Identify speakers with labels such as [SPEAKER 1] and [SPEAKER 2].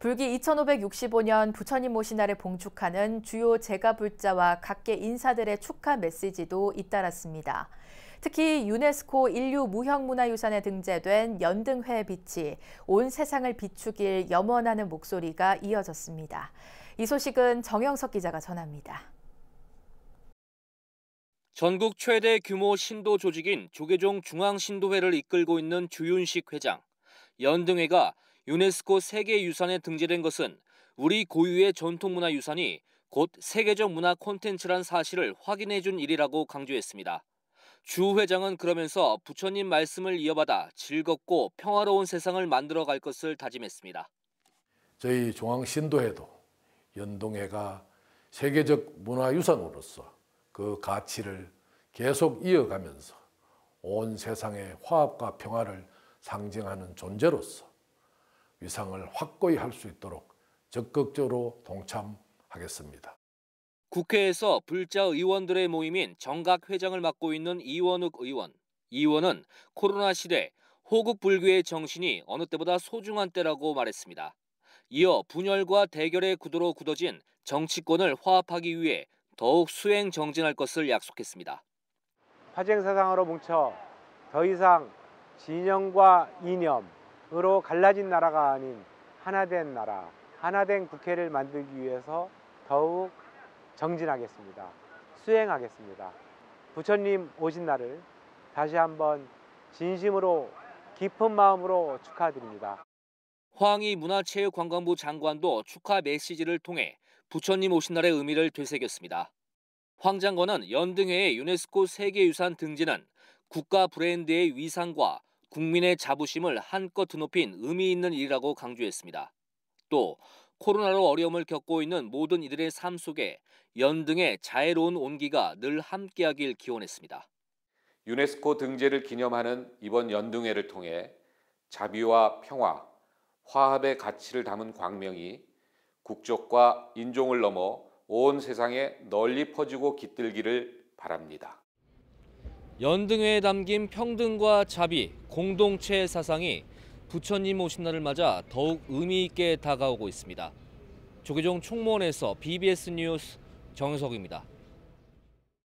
[SPEAKER 1] 불기 2565년 부처님 오신 날에 봉축하는 주요 제가불자와 각계 인사들의 축하 메시지도 잇따랐습니다. 특히 유네스코 인류 무형문화유산에 등재된 연등회 빛이 온 세상을 비추길 염원하는 목소리가 이어졌습니다. 이 소식은 정영석 기자가 전합니다.
[SPEAKER 2] 전국 최대 규모 신도 조직인 조계종 중앙신도회를 이끌고 있는 주윤식 회장. 연등회가 유네스코 세계유산에 등재된 것은 우리 고유의 전통문화유산이 곧 세계적 문화 콘텐츠란 사실을 확인해 준 일이라고 강조했습니다. 주 회장은 그러면서 부처님 말씀을 이어받아 즐겁고 평화로운 세상을 만들어 갈 것을 다짐했습니다.
[SPEAKER 3] 저희 중앙신도회도 연동회가 세계적 문화유산으로서 그 가치를 계속 이어가면서 온 세상의 화합과 평화를 상징하는 존재로서 위상을 확고히 할 수 있도록 적극적으로 동참하겠습니다.
[SPEAKER 2] 국회에서 불자 의원들의 모임인 정각 회장을 맡고 있는 이원욱 의원. 이원은 코로나 시대 호국불교의 정신이 어느 때보다 소중한 때라고 말했습니다. 이어 분열과 대결의 구도로 굳어진 정치권을 화합하기 위해 더욱 수행 정진할 것을 약속했습니다.
[SPEAKER 4] 화쟁 사상으로 뭉쳐 더 이상 진영과 이념, 으로 갈라진 나라가 아닌 하나된 나라, 하나된 국회를 만들기 위해서 더욱 정진하겠습니다. 수행하겠습니다. 부처님 오신 날을 다시 한번 진심으로 깊은 마음으로 축하드립니다.
[SPEAKER 2] 황희 문화체육관광부 장관도 축하 메시지를 통해 부처님 오신 날의 의미를 되새겼습니다. 황 장관은 연등회의 유네스코 세계유산 등지는 국가 브랜드의 위상과 국민의 자부심을 한껏 드높인 의미 있는 일이라고 강조했습니다. 또 코로나로 어려움을 겪고 있는 모든 이들의 삶 속에
[SPEAKER 5] 연등의 자애로운 온기가 늘 함께하길 기원했습니다. 유네스코 등재를 기념하는 이번 연등회를 통해 자비와 평화, 화합의 가치를 담은 광명이 국적과 인종을 넘어 온 세상에 널리 퍼지고 깃들기를 바랍니다. 연등회에 담긴
[SPEAKER 2] 평등과 자비, 공동체 사상이 부처님 오신 날을 맞아 더욱 의미 있게 다가오고 있습니다. 조계종 총무원에서 BBS 뉴스 정석입니다.